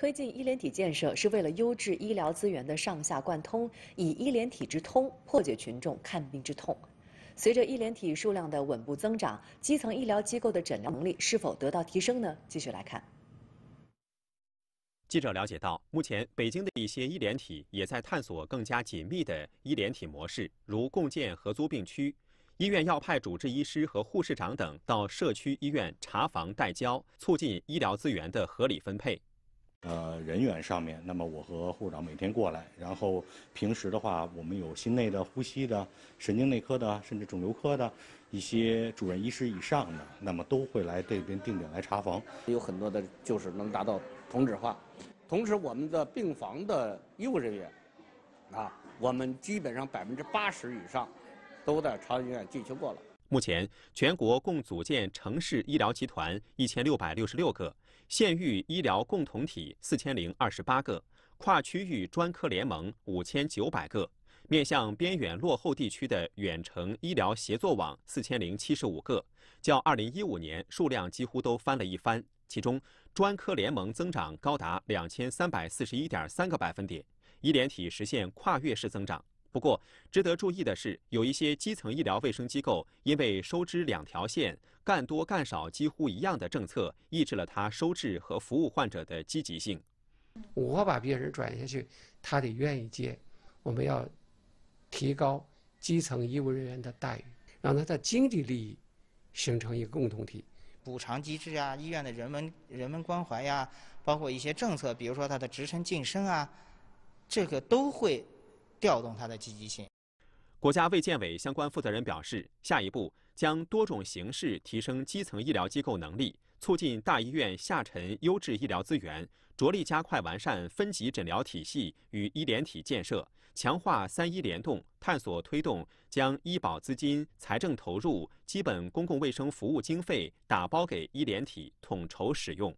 推进医联体建设是为了优质医疗资源的上下贯通，以医联体之通破解群众看病之痛。随着医联体数量的稳步增长，基层医疗机构的诊疗能力是否得到提升呢？继续来看。记者了解到，目前北京的一些医联体也在探索更加紧密的医联体模式，如共建合租病区，医院要派主治医师和护士长等到社区医院查房代交，促进医疗资源的合理分配。呃，人员上面，那么我和护士长每天过来，然后平时的话，我们有心内的、呼吸的、神经内科的，甚至肿瘤科的一些主任医师以上的，那么都会来这边定点来查房。有很多的，就是能达到同质化。同时，我们的病房的医务人员，啊，我们基本上百分之八十以上，都在朝阳医院进修过了。目前，全国共组建城市医疗集团一千六百六十六个，县域医疗共同体四千零二十八个，跨区域专科联盟五千九百个，面向边远落后地区的远程医疗协作网四千零七十五个，较二零一五年数量几乎都翻了一番。其中，专科联盟增长高达两千三百四十一点三个百分点，医联体实现跨越式增长。不过，值得注意的是，有一些基层医疗卫生机构因为收支两条线、干多干少几乎一样的政策，抑制了他收治和服务患者的积极性。我把病人转下去，他得愿意接。我们要提高基层医务人员的待遇，让他在经济利益形成一个共同体补偿机制啊，医院的人文人文关怀呀，包括一些政策，比如说他的职称晋升啊，这个都会。调动他的积极性。国家卫健委相关负责人表示，下一步将多种形式提升基层医疗机构能力，促进大医院下沉优质医疗资源，着力加快完善分级诊疗体系与医联体建设，强化三医联动，探索推动将医保资金、财政投入、基本公共卫生服务经费打包给医联体统筹使用。